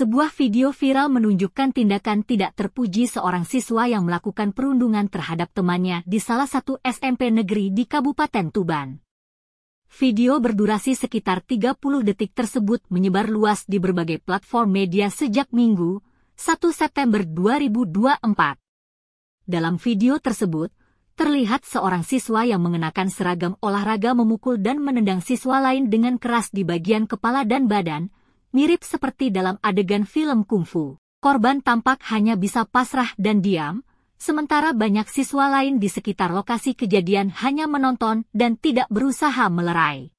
Sebuah video viral menunjukkan tindakan tidak terpuji seorang siswa yang melakukan perundungan terhadap temannya di salah satu SMP negeri di Kabupaten Tuban. Video berdurasi sekitar 30 detik tersebut menyebar luas di berbagai platform media sejak Minggu, 1 September 2024. Dalam video tersebut, terlihat seorang siswa yang mengenakan seragam olahraga memukul dan menendang siswa lain dengan keras di bagian kepala dan badan, mirip seperti dalam adegan film kungfu. Korban tampak hanya bisa pasrah dan diam, sementara banyak siswa lain di sekitar lokasi kejadian hanya menonton dan tidak berusaha melerai.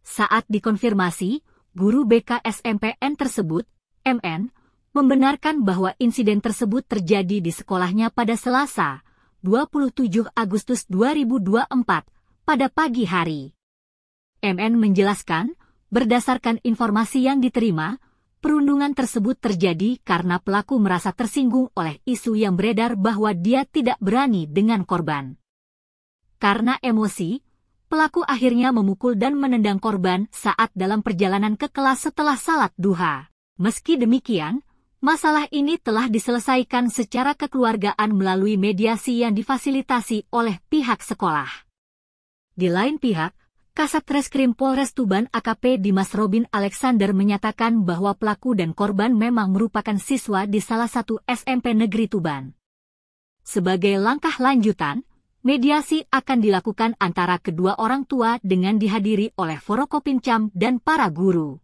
Saat dikonfirmasi, guru BK SMPN tersebut, MN, membenarkan bahwa insiden tersebut terjadi di sekolahnya pada Selasa, 27 Agustus 2024, pada pagi hari. MN menjelaskan Berdasarkan informasi yang diterima, perundungan tersebut terjadi karena pelaku merasa tersinggung oleh isu yang beredar bahwa dia tidak berani dengan korban. Karena emosi, pelaku akhirnya memukul dan menendang korban saat dalam perjalanan ke kelas setelah salat duha. Meski demikian, masalah ini telah diselesaikan secara kekeluargaan melalui mediasi yang difasilitasi oleh pihak sekolah. Di lain pihak, Kasat Reskrim Polres Tuban AKP Dimas Robin Alexander menyatakan bahwa pelaku dan korban memang merupakan siswa di salah satu SMP Negeri Tuban. Sebagai langkah lanjutan, mediasi akan dilakukan antara kedua orang tua dengan dihadiri oleh Forokopincam dan para guru.